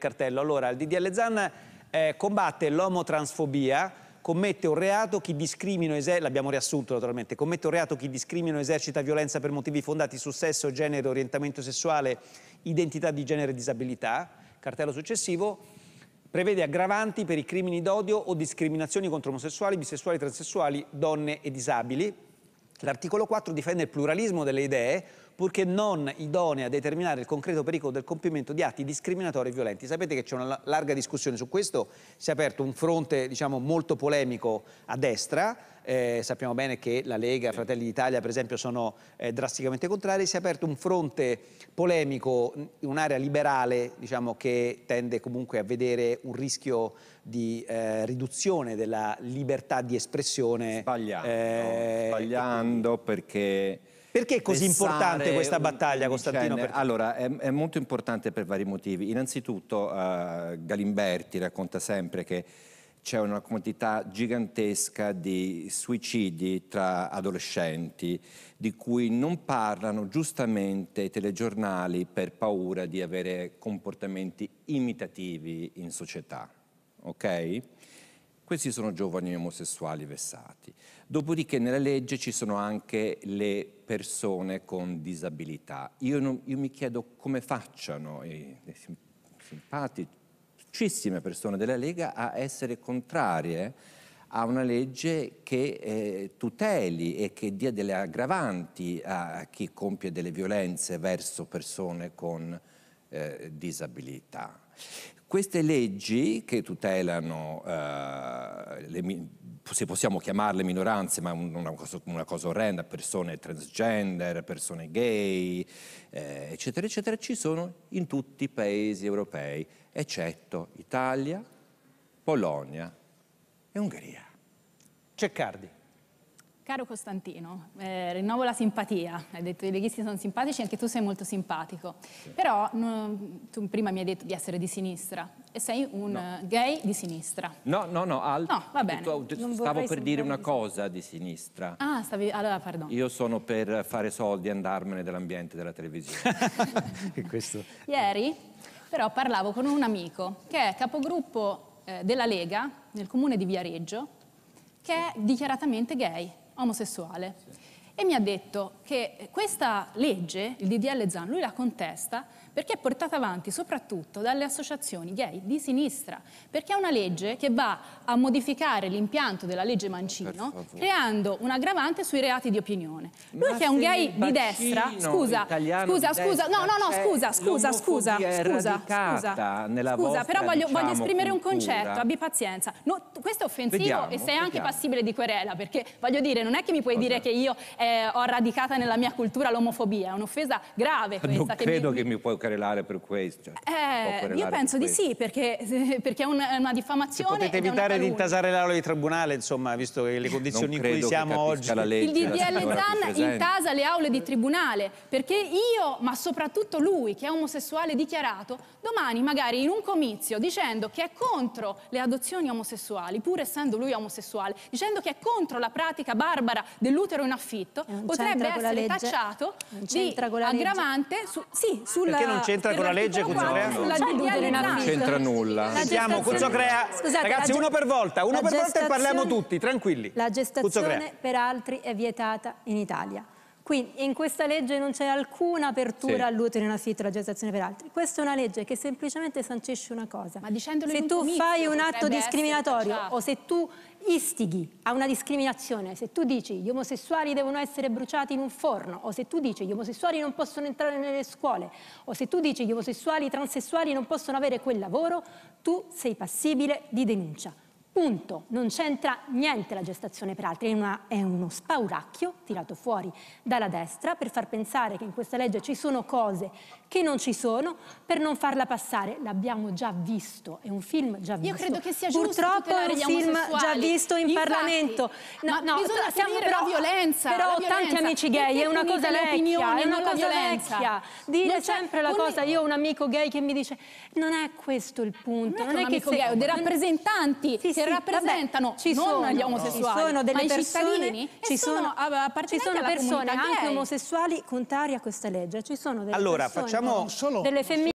cartello. Allora, il DDL Zan eh, combatte l'omotransfobia, commette un reato chi discrimina l'abbiamo riassunto naturalmente, commette un reato chi discrimina o esercita violenza per motivi fondati su sesso, genere, orientamento sessuale, identità di genere e disabilità. Cartello successivo prevede aggravanti per i crimini d'odio o discriminazioni contro omosessuali, bisessuali, transessuali, donne e disabili. L'articolo 4 difende il pluralismo delle idee, purché non idonea a determinare il concreto pericolo del compimento di atti discriminatori e violenti. Sapete che c'è una larga discussione su questo, si è aperto un fronte diciamo, molto polemico a destra, eh, sappiamo bene che la Lega, Fratelli d'Italia per esempio sono eh, drasticamente contrari, si è aperto un fronte polemico, in un'area liberale diciamo, che tende comunque a vedere un rischio di eh, riduzione della libertà di espressione. Sbagliando, eh, sbagliando perché perché è così importante questa battaglia, Costantino? Perché... Allora, è, è, molto importante per vari motivi. Innanzitutto uh, Galimberti racconta sempre che c'è una quantità gigantesca di suicidi tra adolescenti di cui non parlano giustamente i telegiornali per paura di avere comportamenti imitativi in società. Ok? Questi sono giovani omosessuali vessati. Dopodiché nella legge ci sono anche le persone con disabilità. Io, non, io mi chiedo come facciano i simpaticissime persone della Lega a essere contrarie a una legge che eh, tuteli e che dia delle aggravanti a chi compie delle violenze verso persone con disabilità eh, disabilità. Queste leggi che tutelano, eh, le, se possiamo chiamarle minoranze, ma una cosa, una cosa orrenda, persone transgender, persone gay, eh, eccetera, eccetera, ci sono in tutti i paesi europei, eccetto Italia, Polonia e Ungheria. Ceccardi. Caro Costantino, eh, rinnovo la simpatia, hai detto che i leghisti sono simpatici, e anche tu sei molto simpatico, sì. però no, tu prima mi hai detto di essere di sinistra e sei un no. Eh, gay di sinistra. No, no, no, altro. No, va bene. Tu, stavo per dire una cosa di sinistra. Ah, stavi, allora pardon. Io sono per fare soldi e andarmene dall'ambiente della televisione. Ieri però parlavo con un amico che è capogruppo eh, della Lega nel comune di Viareggio che è dichiaratamente gay omosessuale e mi ha detto che questa legge, il DDL Zan, lui la contesta perché è portata avanti soprattutto dalle associazioni gay di sinistra, perché è una legge che va a modificare l'impianto della legge Mancino creando un aggravante sui reati di opinione. Lui Ma che è un gay di destra, scusa, scusa, scusa, no, no, no, scusa, scusa, scusa, scusa, scusa, nella scusa, vostra, però voglio, diciamo, voglio esprimere cultura. un concetto, abbi pazienza. No, questo è offensivo vediamo, e sei vediamo. anche passibile di querela, perché voglio dire, non è che mi puoi Cosa? dire che io... Eh, ho radicata nella mia cultura l'omofobia, è un'offesa grave questa. Non che credo mi... che mi puoi querelare per questo. Cioè, eh, io penso di sì, perché, perché è una, una diffamazione. Se potete evitare di intasare l'aula di tribunale, insomma, visto le condizioni non in cui siamo oggi. Legge, il DDL Zan intasa le aule di tribunale, perché io, ma soprattutto lui, che è omosessuale dichiarato, domani magari in un comizio dicendo che è contro le adozioni omosessuali, pur essendo lui omosessuale, dicendo che è contro la pratica barbara dell'utero in affitto, reato potrebbe essere tacciato di aggravante su, sì, sulla, perché non c'entra con la legge Cuzzocrea non c'entra nulla sentiamo Cuzzocrea ragazzi uno per volta uno per volta e parliamo tutti tranquilli la gestazione per altri è vietata in Italia quindi in questa legge non c'è alcuna apertura sì. all'utero in per altri. Questa è una legge che semplicemente sancisce una cosa. Ma dicendolo se tu comizio, fai un atto discriminatorio o se tu istighi a una discriminazione, se tu dici gli omosessuali devono essere bruciati in un forno, o se tu dici gli omosessuali non possono entrare nelle scuole, o se tu dici gli omosessuali transessuali non possono avere quel lavoro, tu sei passibile di denuncia. Punto, non c'entra niente la gestazione per altri, è, una, è, uno spauracchio tirato fuori dalla destra per far pensare che in questa legge ci sono cose che non ci sono, per non farla passare. L'abbiamo già visto, è un film già visto. Io credo che sia giusto Purtroppo è un film già visto in Infatti, Parlamento. No, no, siamo però, la violenza. Però la tanti amici gay, è una cosa vecchia, è una cosa vecchia. Dire sempre la ogni... cosa, io ho un amico gay che mi dice non è questo il punto, non è, non è che, che amico se... gay, ho dei rappresentanti sì, sì, rappresentano vabbè, non sono, gli omosessuali, ci sono delle persone, ci sono, ci sono persone anche omosessuali contrarie a questa legge. Ci sono delle allora, persone, facciamo solo delle femminili